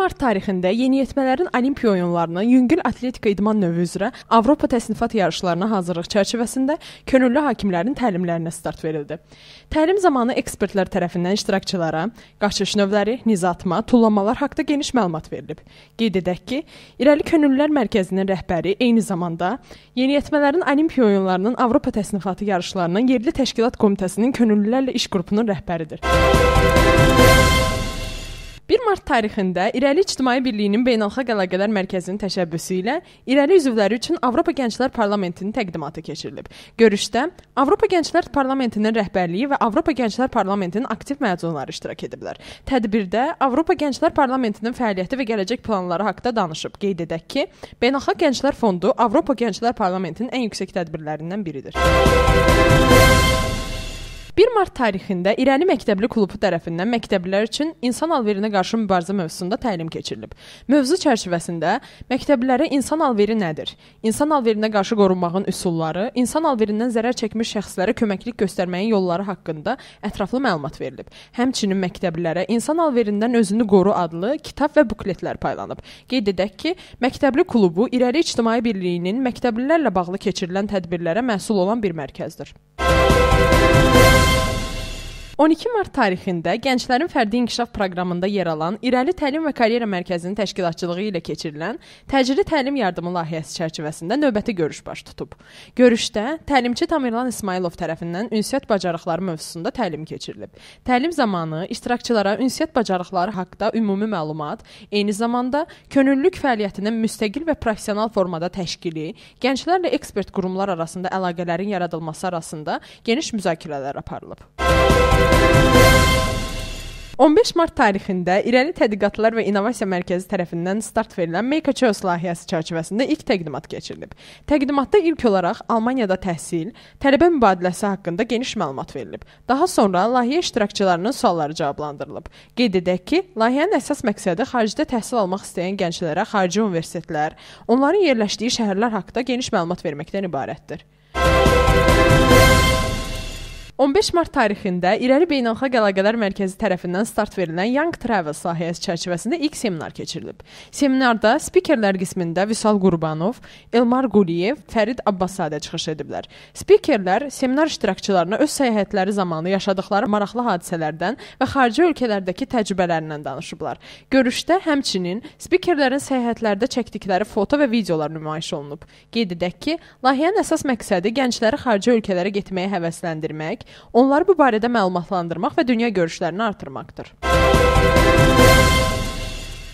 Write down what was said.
mart tarixində yeniyetmələrin Olimpiya oyunlarına yüngül atletika idman növü üzrə Avropa təsnifat yarışlarına hazırlıq çərçivəsində könüllü hakimlərin təlimlərinə start verildi. Təlim zamanı ekspertlər tərəfindən iştirakçılara qaçış növləri, nizatma, tullamalar haqqında geniş məlumat verilib. Qeyd edək ki, İrəli Könüllülər Mərkəzinin rəhbəri eyni zamanda yeniyetmələrin Olimpiya oyunlarının Avropa təsnifatı yarışlarının yerli təşkilat komitəsinin könüllülərlə iş qrupunun rəhbəridir. Müzik mart tarixində İrəli İctimai Birliyinin Beynəlxalq Əlaqələr Mərkəzinin təşəbbüsü ilə İrəli üzvləri üçün Avropa Gənclər Parlamentinin təqdimatı keçirilib. Görüşdə Avropa Gənclər Parlamentinin rəhbərliyi və Avropa Gənclər Parlamentinin aktiv məzunları iştirak ediblər. Tədbirdə Avropa Gənclər Parlamentinin fəaliyyəti və gələcək planları haqqında danışıb. Qeyd edək ki, Beynəlxalq Gənclər Fondu Avropa Gənclər Parlamentinin ən yüksək tədbirlərindən biridir. 1 mart tarixində İrəli Məktəbli klubu tərəfindən məktəblilər üçün insan alverinə qarşı mübarizə mövzusunda təlim keçirilib. Mövzu çərçivəsində məktəblilərə insan alveri nədir? İnsan alverinə qarşı qorunmağın üsulları, insan alverindən zərər çəkmiş şəxslərə köməklik göstərməyin yolları haqqında ətraflı məlumat verilib. Həmçinin məktəblilərə insan alverindən özünü qoru adlı kitab və bukletlər paylanıb. Qeyd edək ki, Məktəbli klubu İrəli İctimai Birliyinin məktəblilərlə bağlı keçirilən tədbirlərə məsul olan bir mərkəzdir. Müzik 12 mart tarixində gənclərin fərdi inkişaf proqramında yer alan İrəli Təlim və Karyera Mərkəzinin təşkilatçılığı ilə keçirilən təcili təlim yardımı layihəsi çərçivəsində növbəti görüş baş tutub. Görüşdə təlimçi Tamirlan İsmailov tərəfindən ünsiyyət bacarıqları mövzusunda təlim keçirilib. Təlim zamanı iştirakçılara ünsiyyət bacarıqları haqqında ümumi məlumat, eyni zamanda könüllülük fəaliyyətinin müstəqil və professional formada təşkili, gənclərlə ekspert qurumlar arasında əlaqələrin yaradılması arasında geniş müzakirələr aparılıb. 15 mart tarixində İrəli Tədqiqatlar və İnnovasiya Mərkəzi tərəfindən start verilən Make Choice layihəsi çərçivəsində ilk təqdimat keçirilib. Təqdimatda ilk olaraq Almaniyada təhsil, tələbə mübadiləsi haqqında geniş məlumat verilib. Daha sonra layihə iştirakçılarının sualları cavablandırılıb. Qeyd edək ki, layihənin əsas məqsədi xaricdə təhsil almaq istəyən gənclərə xarici universitetlər, onların yerləşdiyi şəhərlər haqqında geniş məlumat verməkdən ibarətdir. Müzik 15 mart tarixində İrəli Beynəlxalq Əlaqələr Mərkəzi tərəfindən start verilən Young Travel sahəsi çərçivəsində ilk seminar keçirilib. Seminarda spikerlər qismində Vüsal Qurbanov, Elmar Quliyev, Fərid Abbaszadə çıxış ediblər. Spikerlər seminar iştirakçılarına öz səyahətləri zamanı yaşadıkları maraqlı hadisələrdən və xarici ölkələrdəki təcrübələrindən danışıblar. Görüşdə həmçinin spikerlərin səyahətlərdə çəkdikləri foto və videolar nümayiş olunub. Qeyd edək ki, layihənin əsas məqsədi gəncləri xarici ölkələrə getməyə həvəsləndirmək onları bu barədə məlumatlandırmaq və dünya görüşlərini artırmaqdır.